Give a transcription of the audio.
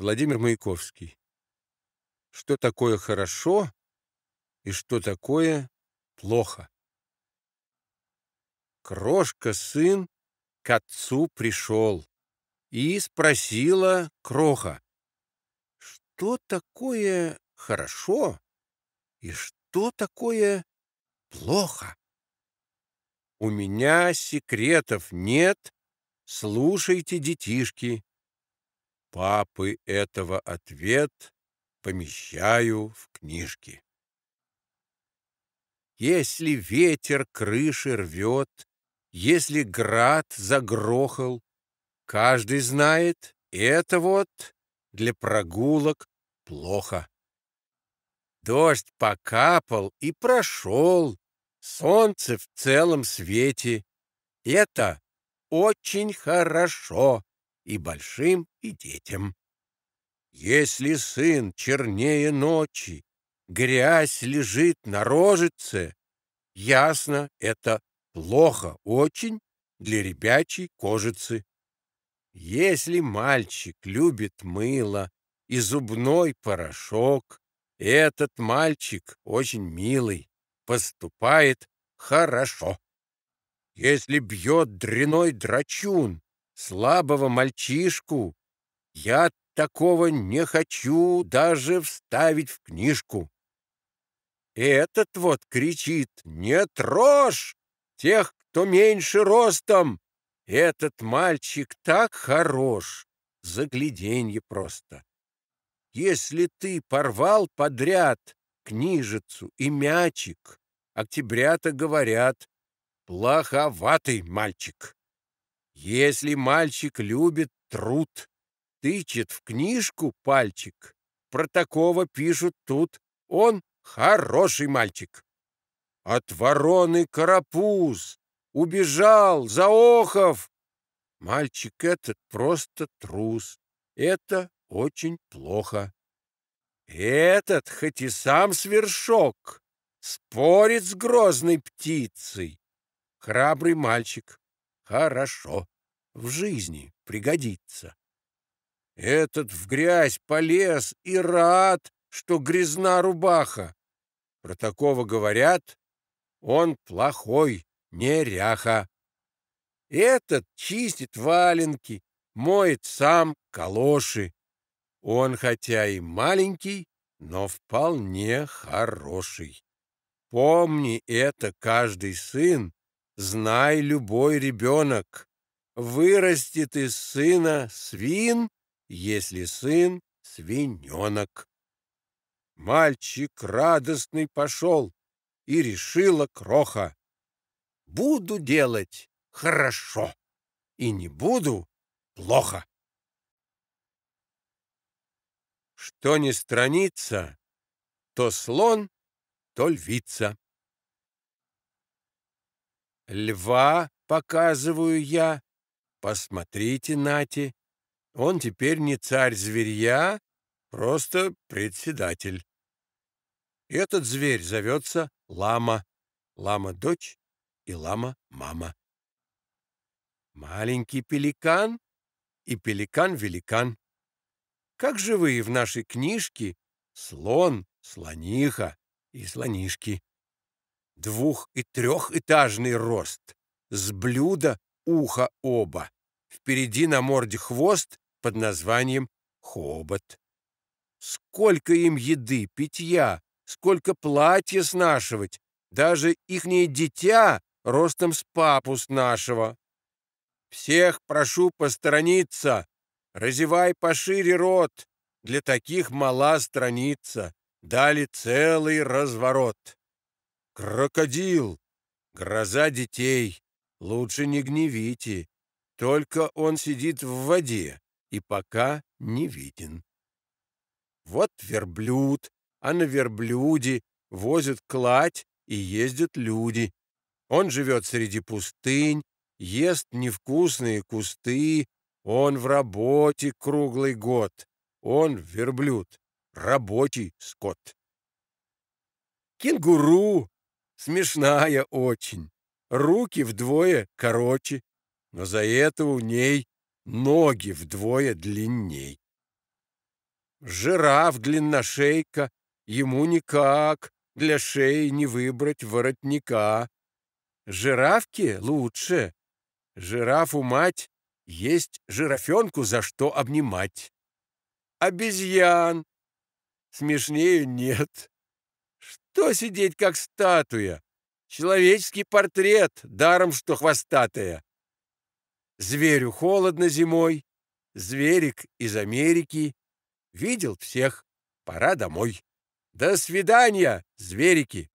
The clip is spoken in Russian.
Владимир Маяковский. Что такое хорошо и что такое плохо? Крошка сын к отцу пришел и спросила кроха, что такое хорошо и что такое плохо? У меня секретов нет, слушайте, детишки, папы этого ответ помещаю в книжки. Если ветер крыши рвет, если град загрохал, каждый знает, это вот для прогулок плохо. Дождь покапал и прошел, солнце в целом свете. Это очень хорошо и большим, и детям. Если сын чернее ночи, грязь лежит на рожице, ясно, это плохо очень для ребячей кожицы. Если мальчик любит мыло и зубной порошок, этот мальчик очень милый, поступает хорошо. Если бьет дряной драчун, слабого мальчишку, я такого не хочу даже вставить в книжку. Этот вот кричит «Не трожь тех, кто меньше ростом! Этот мальчик так хорош! Загляденье просто! Если ты порвал подряд книжицу и мячик, октябрята говорят «Плоховатый мальчик!» Если мальчик любит труд, тычет в книжку пальчик, про такого пишут тут, он хороший мальчик. От вороны карапуз, убежал, за охов. Мальчик этот просто трус, это очень плохо. Этот, хоть и сам свершок, спорит с грозной птицей. Храбрый мальчик. Хорошо. В жизни пригодится. Этот в грязь полез и рад, что грязна рубаха. Про такого говорят, он плохой, неряха. Этот чистит валенки, моет сам калоши. Он хотя и маленький, но вполне хороший. Помни это каждый сын, Знай, любой ребенок, вырастет из сына свин, если сын свиненок. Мальчик радостный пошел и решила кроха. Буду делать хорошо и не буду плохо. Что не страница, то слон, то львица. Льва показываю я. Посмотрите, Нати, Он теперь не царь зверья, просто председатель. Этот зверь зовется лама. Лама-дочь и лама-мама. Маленький пеликан и пеликан-великан. Как живые в нашей книжке слон, слониха и слонишки двух- и трехэтажный рост, с блюда уха, оба. Впереди на морде хвост под названием хобот. Сколько им еды, питья, сколько платья снашивать, даже ихнее дитя ростом с папу с нашего. Всех прошу посторониться, разевай пошире рот, для таких мала страница, дали целый разворот. «Крокодил! Гроза детей! Лучше не гневите! Только он сидит в воде и пока не виден». Вот верблюд, а на верблюде возят кладь и ездят люди. Он живет среди пустынь, ест невкусные кусты, он в работе круглый год, он верблюд, рабочий скот. Кенгуру, смешная очень, руки вдвое короче, но за это у ней ноги вдвое длинней. Жираф длинношейка, ему никак для шеи не выбрать воротника. Жирафки лучше. Жирафу мать есть жирафенку за что обнимать. Обезьян смешнее нет то сидеть как статуя. Человеческий портрет, даром что хвостатая. Зверю холодно зимой, зверик из Америки. Видел всех, пора домой. До свидания, зверики!